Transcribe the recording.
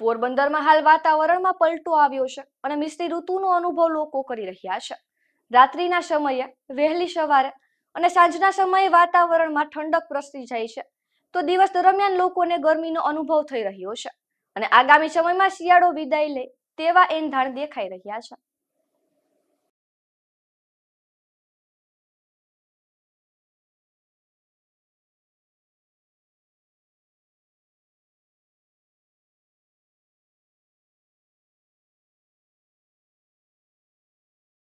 પોરબંદરમાં હાલ વાતાવરણમાં પલટો આવ્યો છે અને મિસ્ત્રી ઋતુનો અનુભવ લોકો કરી રહ્યા છે રાત્રિના સમયે વહેલી સવારે અને સાંજના સમયે વાતાવરણમાં ઠંડક પ્રસરી જાય છે તો દિવસ દરમિયાન લોકોને ગરમીનો અનુભવ થઈ રહ્યો છે અને આગામી સમયમાં શિયાળો વિદાય લે તેવા એન ધાણ દેખાઈ રહ્યા છે